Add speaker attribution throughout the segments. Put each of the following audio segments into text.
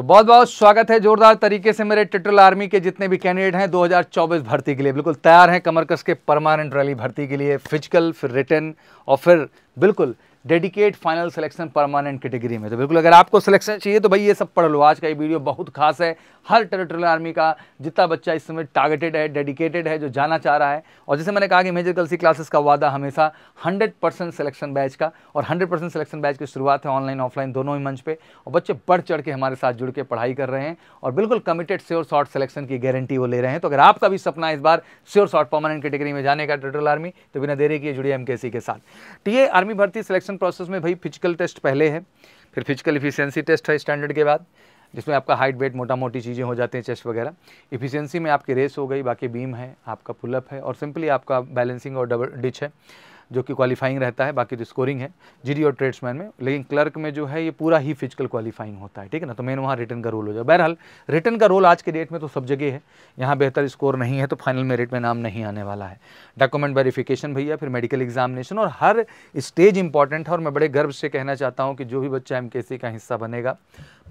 Speaker 1: तो बहुत बहुत स्वागत है जोरदार तरीके से मेरे टिटल आर्मी के जितने भी कैंडिडेट हैं 2024 भर्ती के लिए बिल्कुल तैयार हैं कमरकस के परमानेंट रैली भर्ती के लिए फिजिकल फिर रिटर्न और फिर बिल्कुल dedicate final selection permanent category में तो बिल्कुल अगर आपको सिलेक्शन चाहिए तो भाई ये सब पढ़ लो आज का ये वीडियो बहुत खास है हर टेरिटोरियल आर्मी का जितना बच्चा इस समय टारगेटेड है डेडिकेटेड है जो जाना चाह रहा है और जैसे मैंने कहा कि मेजर कलसी क्लासेस का वादा हमेशा हंड्रेड परसेंट सिलेक्शन बैच का और हंड्रेड परसेंट सिलेक्शन बैच की शुरुआत है ऑनलाइन ऑफलाइन दोनों ही मंच पर और बच्चे बढ़ चढ़ के हमारे साथ जुड़ के पढ़ाई कर रहे हैं और बिल्कुल कमिटेड श्योर शॉर्ट सिलेक्शन की गारंटी वो ले रहे हैं तो अगर आपका भी सपना इस बार श्योर शॉर्ट परमानेंट कैटेगरी में जाने का टेरिटोरियल आर्मी तो बिना देरी किए जुड़िए एम के साथ तो ये आर्मी भर्ती सिलेक्शन सिलेक्शन प्रोसेस में भाई फिजिकल टेस्ट पहले है फिर फिजिकल इफिशियंसी टेस्ट है स्टैंडर्ड के बाद जिसमें आपका हाइट वेट मोटा मोटी चीज़ें हो जाती हैं चेस्ट वगैरह इफिशियंसी में आपकी रेस हो गई बाकी बीम है आपका पुलअप है और सिंपली आपका बैलेंसिंग और डबल डिच है जो कि क्वालिफाइंग रहता है बाकी तो स्कोरिंग है जीडी और ट्रेड्समैन में लेकिन क्लर्क में जो है ये पूरा ही फिजिकल क्वालिफाइंग होता है ठीक है ना तो मेन वहाँ रिटर्न का रोल हो जाए बहरहाल रिटर्न का रोल आज के डेट में तो सब जगह है यहाँ बेहतर स्कोर नहीं है तो फाइनल मेरिट में नाम नहीं आने वाला है डॉक्यूमेंट वेरिफिकेशन भैया फिर मेडिकल एग्जामिनेशन और हर स्टेज इंपॉर्टेंट है और मैं बड़े गर्व से कहना चाहता हूँ कि जो भी बच्चा एम का हिस्सा बनेगा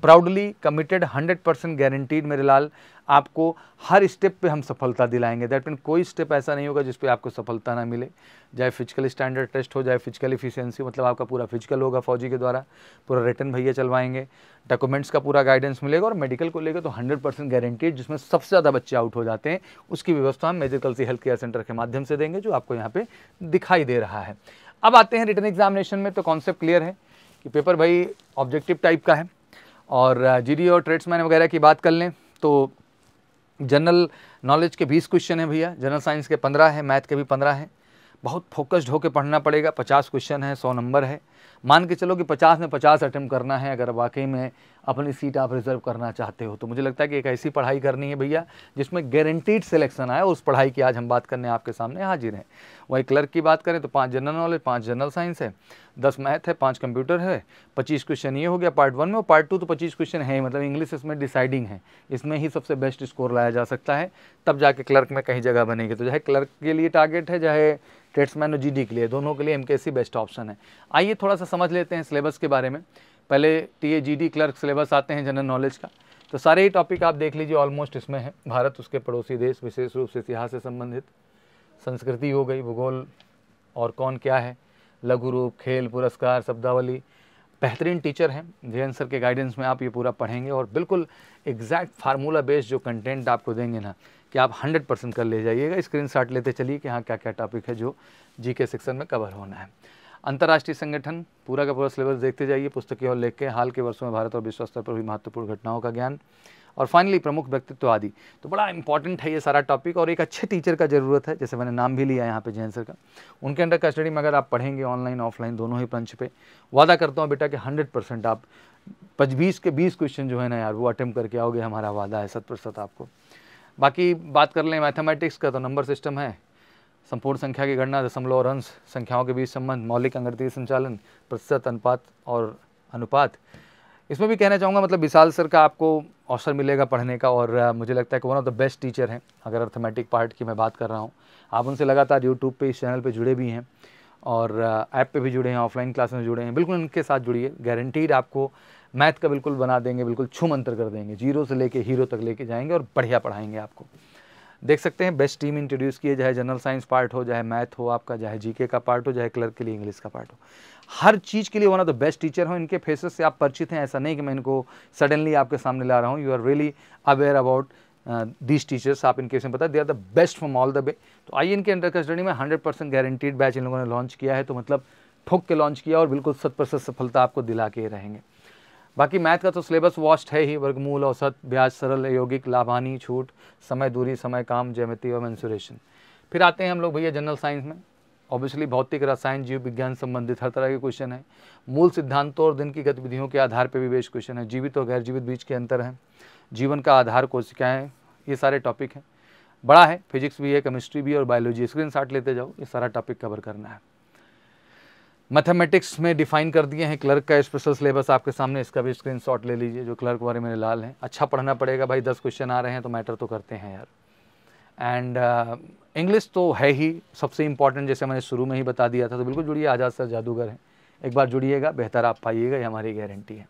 Speaker 1: proudly committed hundred percent guaranteed मेरे लाल आपको हर स्टेप पे हम सफलता दिलाएंगे दैट मीन कोई स्टेप ऐसा नहीं होगा जिस पे आपको सफलता ना मिले चाहे फिजिकल स्टैंडर्ड टेस्ट हो चाहे फिजिकल इफिशियंसी मतलब आपका पूरा फिजिकल होगा फौजी के द्वारा पूरा रिटर्न भैया चलवाएंगे डॉक्यूमेंट्स का पूरा गाइडेंस मिलेगा और मेडिकल को लेकर तो हंड्रेड परसेंट गारंटीड जिसमें सबसे ज़्यादा बच्चे आउट हो जाते हैं उसकी व्यवस्था हम मेजिकल सी हेल्थ केयर सेंटर के माध्यम से देंगे जो आपको यहाँ पर दिखाई दे रहा है अब आते हैं रिटर्न एग्जामिनेशन में तो कॉन्सेप्ट क्लियर है कि पेपर भाई ऑब्जेक्टिव टाइप का है और जी और ट्रेड्समैन वगैरह की बात कर लें तो जनरल नॉलेज के बीस क्वेश्चन हैं भैया जनरल साइंस के पंद्रह है मैथ के भी पंद्रह हैं बहुत फोकस्ड होकर पढ़ना पड़ेगा पचास क्वेश्चन है सौ नंबर है मान के चलो कि पचास में पचास अटैम्प्ट करना है अगर वाकई में अपनी सीट आप रिजर्व करना चाहते हो तो मुझे लगता है कि एक ऐसी पढ़ाई करनी है भैया जिसमें गारंटीड सिलेक्शन आए उस पढ़ाई की आज हम बात करने आपके सामने हाजिर हैं वही क्लर्क की बात करें तो पाँच जनरल नॉलेज पाँच जनरल साइंस है दस मैथ है पाँच कंप्यूटर है पच्चीस क्वेश्चन ये हो गया पार्ट वन में और पार्ट टू तो पच्चीस क्वेश्चन है मतलब इंग्लिश इसमें डिसाइडिंग है इसमें ही सबसे बेस्ट स्कोर लाया जा सकता है तब जाके क्लर्क में कहीं जगह बनेगी तो चाहे क्लर्क के लिए टारगेट है चाहे ट्रेड्समैन और जी के लिए दोनों के लिए एम बेस्ट ऑप्शन है आइए थोड़ा थोड़ा सा समझ लेते हैं सिलेबस के बारे में पहले T A G D clerk syllabus आते हैं जनरल नॉलेज का तो सारे ही टॉपिक आप देख लीजिए ऑलमोस्ट इसमें है भारत उसके पड़ोसी देश विशेष रूप से इतिहास से संबंधित संस्कृति हो गई भूगोल और कौन क्या है लघु रूप खेल पुरस्कार शब्दावली बेहतरीन टीचर हैं जयंत सर के गाइडेंस में आप ये पूरा पढ़ेंगे और बिल्कुल एग्जैक्ट फार्मूला बेस्ड जो कंटेंट आपको देंगे ना कि आप 100 परसेंट कर ले जाइएगा स्क्रीन लेते चलिए कि हाँ क्या क्या टॉपिक है जो जीके सेक्शन में कवर होना है अंतर्राष्ट्रीय संगठन पूरा का पूरा सिलेबस देखते जाइए पुस्तकें और लेख के हाल के वर्षों में भारत और विश्व स्तर पर हुई महत्वपूर्ण घटनाओं का ज्ञान और फाइनली प्रमुख व्यक्तित्व आदि तो बड़ा इंपॉर्टेंट है ये सारा टॉपिक और एक अच्छे टीचर का जरूरत है जैसे मैंने नाम भी लिया यहाँ पे जैन सर का उनके अंडर कस्टडी में अगर आप पढ़ेंगे ऑनलाइन ऑफलाइन दोनों ही पंच पे वादा करता हूँ बेटा कि हंड्रेड परसेंट आप पचबीस के बीस क्वेश्चन जो है ना यार वो अटैम्प्ट करके आओगे हमारा वादा है सत प्रतिशत आपको बाकी बात कर लें मैथमेटिक्स का तो नंबर सिस्टम है संपूर्ण संख्या की गणना दशमलव और अंश संख्याओं के बीच संबंध मौलिक अंगतीय संचालन प्रतिशत अनुपात और अनुपात इसमें भी कहना चाहूँगा मतलब विशाल सर का आपको अवसर मिलेगा पढ़ने का और मुझे लगता है कि one of the best teacher हैं अगर अर्थमेटिक पार्ट की मैं बात कर रहा हूँ आप उनसे लगातार यूट्यूब पे इस चैनल पे जुड़े भी हैं और ऐप पे भी जुड़े हैं ऑफलाइन क्लास में जुड़े हैं बिल्कुल उनके साथ जुड़िए गारंटीड आपको मैथ का बिल्कुल बना देंगे बिल्कुल छुम अंतर कर देंगे जीरो से लेके हीरो तक लेके जाएंगे और बढ़िया पढ़ाएंगे आपको देख सकते हैं बेस्ट टीम इंट्रोड्यूस किए चाहे जनरल साइंस पार्ट हो चाहे मैथ हो आपका चाहे जीके का पार्ट हो चाहे क्लर्क के लिए इंग्लिश का पार्ट हो हर चीज़ के लिए one of the best teacher हो इनके फेसेस से आप परिचित हैं ऐसा नहीं कि मैं इनको सडनली आपके सामने ला रहा हूँ you are really aware about these teachers आप इनके विषय पता they are the best from all the bay तो आई इनके अंडर कस्टडी में हंड्रेड परसेंट गारंटीड बैच इन लोगों ने लॉन्च किया है तो मतलब ठोक के लॉन्च किया और बिल्कुल सत प्रतिशत सफलता आपको दिला के रहेंगे बाकी मैथ का तो सिलेबस वॉस्ट है ही वर्गमूल औसत ब्याज सरल यौगिक लाभानी छूट समय दूरी समय काम ज्यामिति और मैंसुरेशन फिर आते हैं हम लोग भैया जनरल साइंस में ऑब्वियसली भौतिक रसायन जीव विज्ञान संबंधित हर तरह के क्वेश्चन है मूल सिद्धांतों और दिन की गतिविधियों के आधार पर भी बेस क्वेश्चन है जीवित और गैर जीवित बीच के अंतर हैं जीवन का आधार कोशिकाएँ ये सारे टॉपिक हैं बड़ा है फिजिक्स भी है केमिस्ट्री भी और बायोलॉजी स्क्रीन शार्ट लेते जाओ ये सारा टॉपिक कवर करना है मैथमेटिक्स में डिफाइन कर दिए हैं क्लर्क का स्पेशल सिलेबस आपके सामने इसका भी स्क्रीनशॉट ले लीजिए जो क्लर्क वाले मेरे लाल हैं अच्छा पढ़ना पड़ेगा भाई दस क्वेश्चन आ रहे हैं तो मैटर तो करते हैं यार एंड इंग्लिश uh, तो है ही सबसे इंपॉर्टेंट जैसे मैंने शुरू में ही बता दिया था तो बिल्कुल जुड़िए आज़ाद सर जादूगर हैं एक बार जुड़िएगा बेहतर आप पाइएगा ये हमारी गारंटी है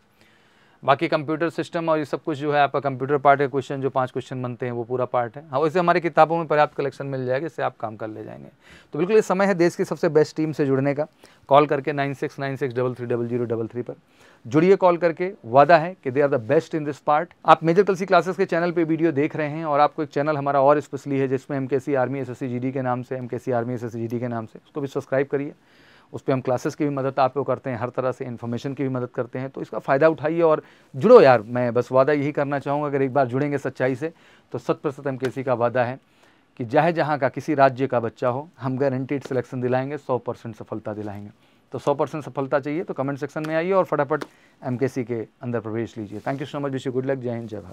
Speaker 1: बाकी कंप्यूटर सिस्टम और ये सब कुछ जो है आपका कंप्यूटर पार्ट के क्वेश्चन जो पांच क्वेश्चन बनते हैं वो पूरा पार्ट है हाँ वैसे हमारी किताबों में पर्याप्त कलेक्शन मिल जाएगा इससे आप काम कर ले जाएंगे तो बिल्कुल ये समय है देश की सबसे बेस्ट टीम से जुड़ने का कॉल करके nine six nine six double three double zero double three पर जुड़िए कॉल करके वादा है कि they are the best in this part आप मेजर तलसी क्लासेस के चैनल पे वीडियो देख रहे हैं और आपको एक चैनल हमारा और स्पेशली है जिसमें एम आर्मी एस के नाम से एम आर्मी एस के नाम से उसको भी सब्सक्राइब करिए उस पर हम क्लासेस की भी मदद आपको करते हैं हर तरह से इन्फॉर्मेशन की भी मदद करते हैं तो इसका फ़ायदा उठाइए और जुड़ो यार मैं बस वादा यही करना चाहूँगा अगर एक बार जुड़ेंगे सच्चाई से तो सत प्रतिशत एम के सी का वादा है कि जहाँ जहाँ का किसी राज्य का बच्चा हो हम गारंटीड सिलेक्शन दिलाएंगे सौ परसेंट सफलता दिलाएंगे तो सौ परसेंट सफलता चाहिए तो कमेंट सेक्शन में आइए और फटाफट एम के सी के अंदर प्रवेश लीजिए thank you so much wish you good luck जय हिंद जय भारत